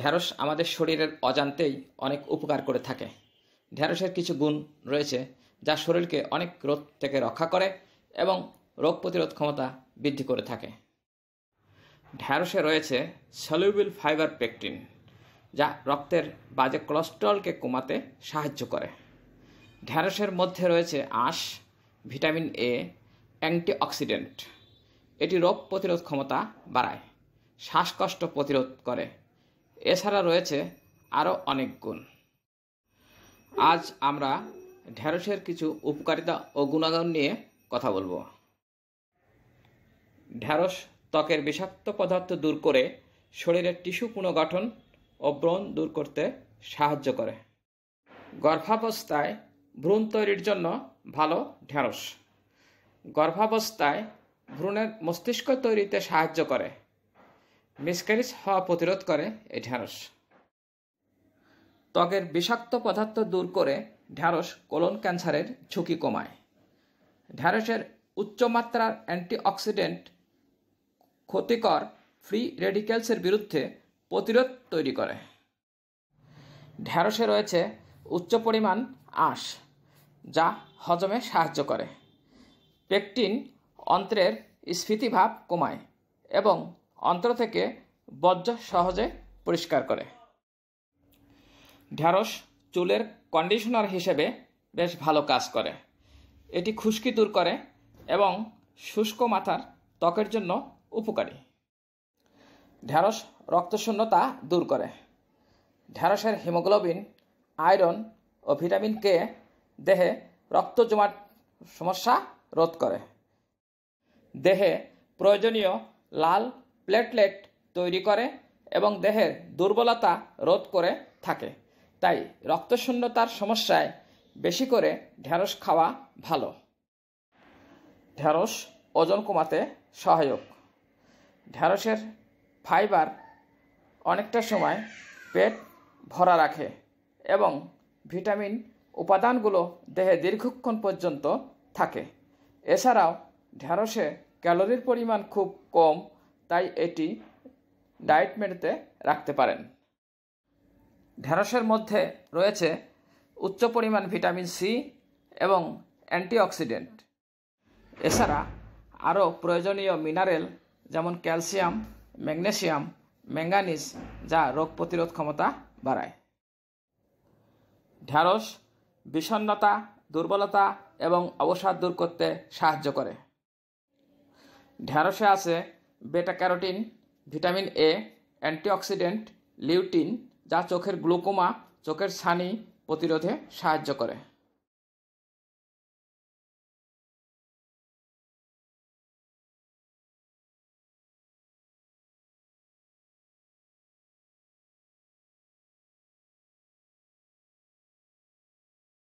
ঢ্যাঁড়স আমাদের শরীরের অজান্তেই অনেক উপকার করে থাকে ঢ্যাঁড়সের কিছু গুণ রয়েছে যা শরীরকে অনেক রোগ থেকে রক্ষা করে এবং রোগ প্রতিরোধ ক্ষমতা বৃদ্ধি করে থাকে ঢ্যাঁড়সে রয়েছে সলিউবিল ফাইবার পেকটিন যা রক্তের বাজে কোলেস্ট্রলকে কমাতে সাহায্য করে ঢ্যাঁড়সের মধ্যে রয়েছে আঁশ ভিটামিন এ অ্যান্টিঅক্সিডেন্ট এটি রোগ প্রতিরোধ ক্ষমতা বাড়ায় শ্বাসকষ্ট প্রতিরোধ করে এছাড়া রয়েছে আরও অনেক গুণ আজ আমরা ঢেঁড়সের কিছু উপকারিতা ও গুণাগুণ নিয়ে কথা বলবো ঢেঁড়স ত্বকের বিষাক্ত পদার্থ দূর করে শরীরের টিস্যু পুনর্গঠন ও ব্রণ দূর করতে সাহায্য করে গর্ভাবস্থায় ভ্রূণ তৈরির জন্য ভালো ঢেঁড়স গর্ভাবস্থায় ভ্রূণের মস্তিষ্ক তৈরিতে সাহায্য করে মিসক্যারিজ হওয়া প্রতিরোধ করে এই ঢ্যাঁড়স ত্বকের বিষাক্ত পদার্থ দূর করে ঢ্যাঁড়স কোলন ক্যান্সারের ঝুঁকি কমায় ঢ্যাঁড়সের উচ্চমাত্রার অ্যান্টিঅক্সিডেন্ট ক্ষতিকর ফ্রি রেডিক্যালসের বিরুদ্ধে প্রতিরোধ তৈরি করে ঢ্যাঁড়সে রয়েছে উচ্চ পরিমাণ আঁশ যা হজমে সাহায্য করে পেকটিন অন্ত্রের স্ফীতিভাব কমায় এবং অন্তর থেকে বজ্র সহজে পরিষ্কার করে ঢ্যাঁড়স চুলের কন্ডিশনার হিসেবে বেশ ভালো কাজ করে এটি খুশকি দূর করে এবং শুষ্ক মাথার ত্বকের জন্য উপকারী ঢ্যাঁড়স রক্তশূন্যতা দূর করে ঢ্যাঁড়সের হিমোগ্লোবিন আয়রন ও ভিটামিন কে দেহে রক্ত জমাট সমস্যা রোধ করে দেহে প্রয়োজনীয় লাল প্লেটলেট তৈরি করে এবং দেহের দুর্বলতা রোধ করে থাকে তাই রক্তশূন্যতার সমস্যায় বেশি করে ঢ্যাঁড়স খাওয়া ভালো ঢ্যাঁড়স ওজন কমাতে সহায়ক ঢ্যাঁড়সের ফাইবার অনেকটা সময় পেট ভরা রাখে এবং ভিটামিন উপাদানগুলো দেহে দীর্ঘক্ষণ পর্যন্ত থাকে এছাড়াও ঢ্যাঁড়সে ক্যালোরির পরিমাণ খুব কম তাই এটি ডায়েট মেনুতে রাখতে পারেন ঢেঁড়সের মধ্যে রয়েছে উচ্চ পরিমাণ ভিটামিন সি এবং অ্যান্টিঅক্সিডেন্ট এছাড়া আরও প্রয়োজনীয় মিনারেল যেমন ক্যালসিয়াম ম্যাগনেসিয়াম ম্যাঙ্গানিজ যা রোগ প্রতিরোধ ক্ষমতা বাড়ায় ঢ্যাঁড়স বিষণ্নতা দুর্বলতা এবং অবসাদ দূর করতে সাহায্য করে ঢ্যাঁড়সে আছে beta carotene vitamin A antioxidant lutein যা চোখের গ্লুকোমা চোখের ছানি প্রতিরোধে সাহায্য করে